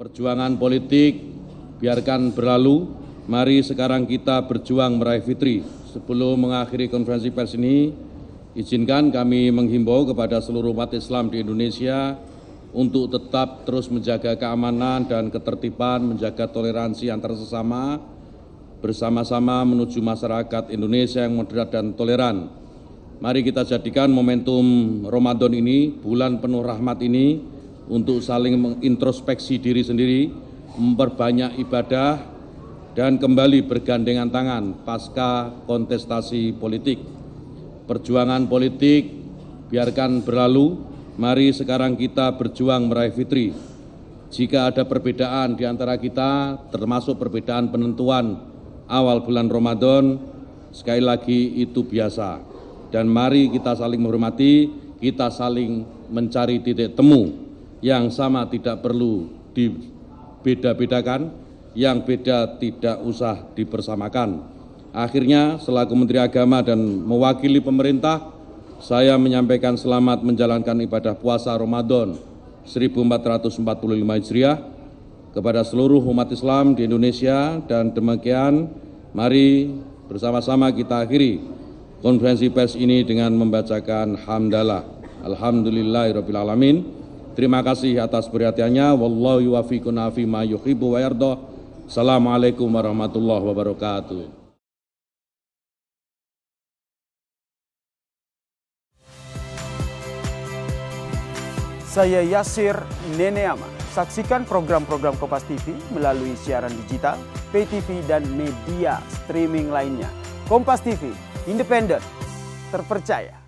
Perjuangan politik biarkan berlalu, mari sekarang kita berjuang meraih fitri. Sebelum mengakhiri konferensi pers ini, izinkan kami menghimbau kepada seluruh umat Islam di Indonesia untuk tetap terus menjaga keamanan dan ketertiban, menjaga toleransi antar sesama, bersama-sama menuju masyarakat Indonesia yang moderat dan toleran. Mari kita jadikan momentum Ramadan ini, bulan penuh rahmat ini, untuk saling mengintrospeksi diri sendiri, memperbanyak ibadah, dan kembali bergandengan tangan pasca kontestasi politik. Perjuangan politik biarkan berlalu, mari sekarang kita berjuang meraih fitri. Jika ada perbedaan di antara kita, termasuk perbedaan penentuan awal bulan Ramadan, sekali lagi itu biasa. Dan mari kita saling menghormati, kita saling mencari titik temu yang sama tidak perlu dibeda-bedakan, yang beda tidak usah dipersamakan. Akhirnya selaku Menteri Agama dan mewakili pemerintah, saya menyampaikan selamat menjalankan ibadah puasa Ramadan 1445 Hijriah kepada seluruh umat Islam di Indonesia dan demikian mari bersama-sama kita akhiri konferensi pers ini dengan membacakan hamdalah. alamin Terima kasih atas perhatiannya. Wallahu yuwafiqun fi ma yuhibbu wa yardha. Assalamualaikum warahmatullahi wabarakatuh. Saya Yasir Neneama. Saksikan program-program Kompas TV melalui siaran digital, pay TV dan media streaming lainnya. Kompas TV, independen, terpercaya.